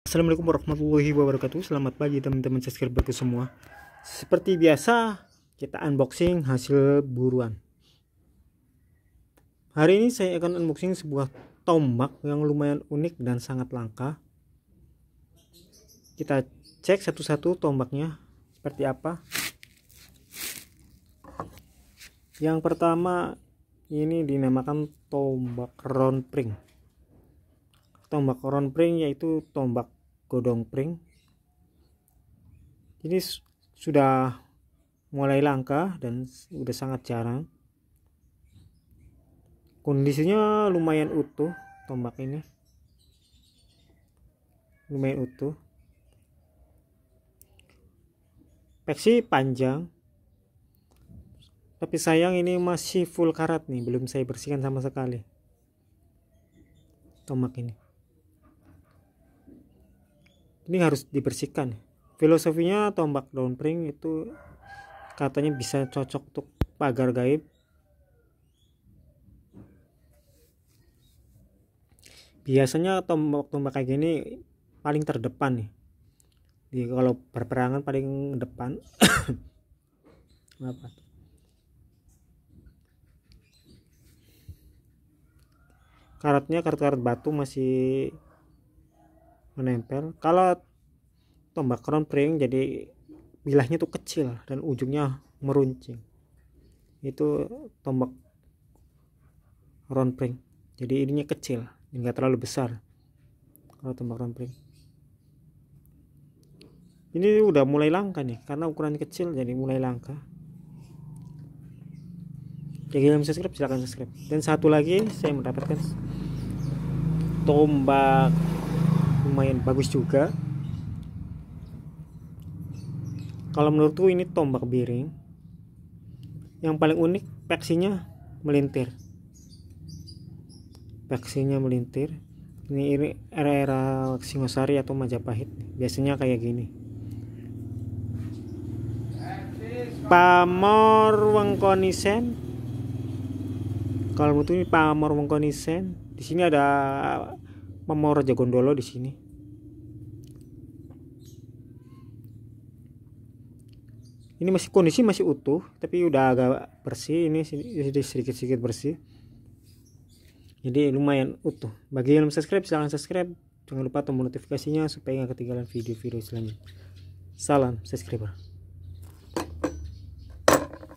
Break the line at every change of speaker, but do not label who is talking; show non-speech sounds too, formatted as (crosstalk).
Assalamualaikum warahmatullahi wabarakatuh Selamat pagi teman-teman ke semua Seperti biasa kita unboxing hasil buruan Hari ini saya akan unboxing sebuah tombak yang lumayan unik dan sangat langka Kita cek satu-satu tombaknya seperti apa Yang pertama ini dinamakan tombak round pring tombak koron pring yaitu tombak godong pring ini sudah mulai langka dan sudah sangat jarang kondisinya lumayan utuh tombak ini lumayan utuh peksi panjang tapi sayang ini masih full karat nih belum saya bersihkan sama sekali tombak ini ini harus dibersihkan filosofinya tombak daun pring itu katanya bisa cocok untuk pagar gaib biasanya tombak-tombak kayak gini paling terdepan nih di kalau berperangan paling depan (coughs) apa karatnya karat-karat batu masih menempel kalau tombak crown pring jadi bilahnya tuh kecil dan ujungnya meruncing itu tombak round pring jadi ininya kecil nggak terlalu besar kalau tombak round pring ini udah mulai langka nih karena ukuran kecil jadi mulai langka jadi yang subscribe silahkan subscribe dan satu lagi saya mendapatkan tombak lumayan bagus juga kalau menurutku ini tombak biring yang paling unik peksinya melintir peksinya melintir ini era-era Singosari atau Majapahit biasanya kayak gini Pamor Wengkonisen kalau menurutku ini Pamor Wengkonisen di sini ada Pamor Jagondolo di sini ini masih kondisi masih utuh tapi udah agak bersih ini sedikit-sedikit bersih jadi lumayan utuh bagi yang subscribe silahkan subscribe jangan lupa tombol notifikasinya supaya nggak ketinggalan video-video selanjutnya salam subscriber